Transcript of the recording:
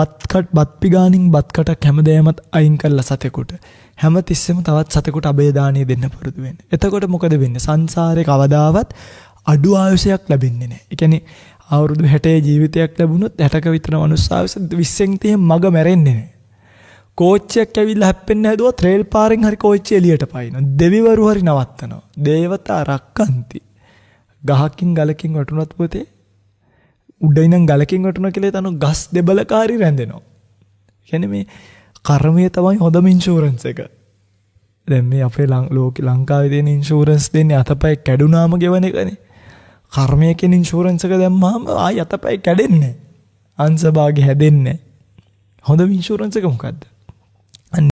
බත්කට බත්පිගානින් බත්කටක් හැමදෑමත් අයින් කරලා සතෙකුට. හැම තිස්සෙම තවත් සතෙකුට අබේදානය දෙන්න පුරුදුවෙන්. එතකොට මොකද වෙන්න සංසාරය කවදාවත් අඩු ආයුෂයක් ලැබෙන්නේ නෑ. එකැනෙ අවුරුදු හැටේ ජීවිතයක් ලැබුණොත් හැටක විතන මනුස්සාවස විස්සෙන්තිය මග මැරෙන්නේනේ. කෝච්චයක් ඇවිල් හැපෙන් හැදුව ත්‍රේල් පාරෙන් හරි කෝච්චය එලියට පයින දෙවිවරු හරි නවත්තනවා. දේවතා රක්කන්ති. ගහකින් ගලකින් වටුනත් පොතේ උඩයිනම් ගලකින් වටන කළේ තනු ගස් දෙබලකාරි රැඳෙනවා. ගැන මේ කර්මය තමයි හොඳම ඉංශූරන්ස එක. දැම් මේ අපේ ලං ලෝක ලංකාවිදෙන ඉංශූරන්ස් දෙන්නේ අතපයි කැඩුනාම ගෙවන එකනේ. කර්මයකෙන් ඉංශූරන්සක දැම්මාම ආ අතපයි කැඩෙන්නේ. අන්සභාග හැදෙන්නේ. හොඳ විංශූරන්සක මොකක්ද.